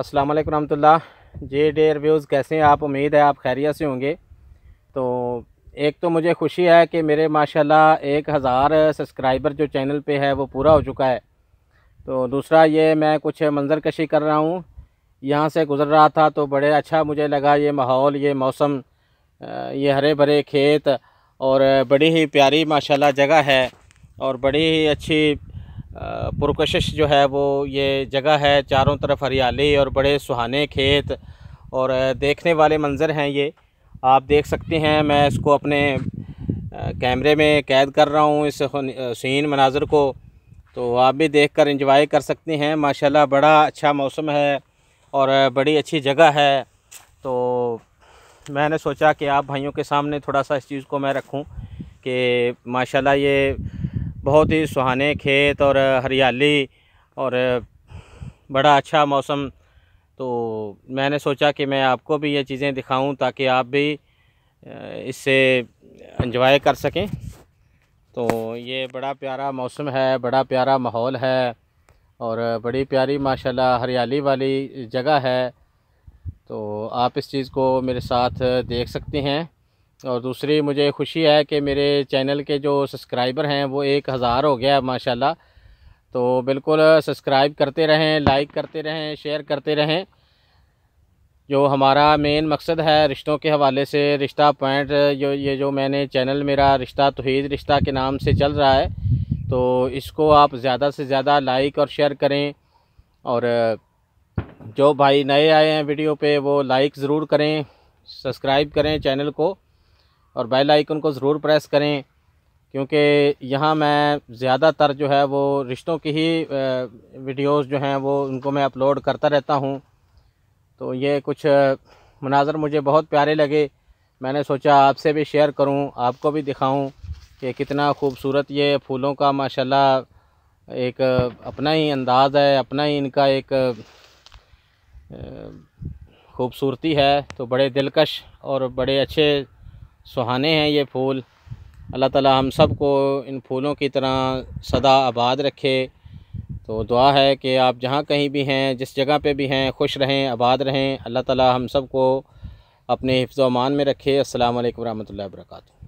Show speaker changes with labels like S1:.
S1: अस्सलाम वालेकुम रहमतुल्लाह जे डे रिव्यूज़ कैसे हैं आप उम्मीद है आप खैरियत से होंगे तो एक तो मुझे खुशी है कि मेरे माशाल्लाह एक हज़ार सब्सक्राइबर जो चैनल पे है वो पूरा हो चुका है तो दूसरा ये मैं कुछ मंजर कशी कर रहा हूँ यहाँ से गुज़र रहा था तो बड़े अच्छा मुझे लगा ये माहौल ये मौसम ये हरे भरे खेत और बड़ी ही प्यारी माशाल्लाह जगह है और बड़ी ही अच्छी पुरकशिश जो है वो ये जगह है चारों तरफ हरियाली और बड़े सुहाने खेत और देखने वाले मंज़र हैं ये आप देख सकते हैं मैं इसको अपने कैमरे में कैद कर रहा हूँ इस सीन मनाजर को तो आप भी देख कर इंजॉय कर सकते हैं माशाल्लाह बड़ा अच्छा मौसम है और बड़ी अच्छी जगह है तो मैंने सोचा कि आप भाइयों के सामने थोड़ा सा इस चीज़ को मैं रखूं कि माशाल्लाह ये बहुत ही सुहाने खेत और हरियाली और बड़ा अच्छा मौसम तो मैंने सोचा कि मैं आपको भी ये चीज़ें दिखाऊं ताकि आप भी इससे इंजॉय कर सकें तो ये बड़ा प्यारा मौसम है बड़ा प्यारा माहौल है और बड़ी प्यारी माशाल्लाह हरियाली वाली जगह है तो आप इस चीज़ को मेरे साथ देख सकते हैं और दूसरी मुझे खुशी है कि मेरे चैनल के जो सब्सक्राइबर हैं वो एक हज़ार हो गया माशाल्लाह तो बिल्कुल सब्सक्राइब करते रहें लाइक करते रहें शेयर करते रहें जो हमारा मेन मकसद है रिश्तों के हवाले से रिश्ता पॉइंट जो ये जो मैंने चैनल मेरा रिश्ता तोहीद रिश्ता के नाम से चल रहा है तो इसको आप ज़्यादा से ज़्यादा लाइक और शेयर करें और जो भाई नए आए हैं वीडियो पे वो लाइक ज़रूर करें सब्सक्राइब करें चैनल को और बेल आइकन को ज़रूर प्रेस करें क्योंकि यहाँ मैं ज़्यादातर जो है वो रिश्तों की ही वीडियोस जो हैं वो उनको मैं अपलोड करता रहता हूँ तो ये कुछ मनाजर मुझे बहुत प्यारे लगे मैंने सोचा आपसे भी शेयर करूं आपको भी दिखाऊं कि कितना खूबसूरत ये फूलों का माशाल्लाह एक अपना ही अंदाज़ है अपना ही इनका एक खूबसूरती है तो बड़े दिलकश और बड़े अच्छे सुहाने हैं ये फूल अल्लाह ताला हम सब को इन फूलों की तरह सदा आबाद रखे तो दुआ है कि आप जहाँ कहीं भी हैं जिस जगह पे भी हैं खुश रहें आबाद रहें अल्लाह ताला हम सब को अपने हिफ्ज़ मान में रखे असल वरहमल वर्का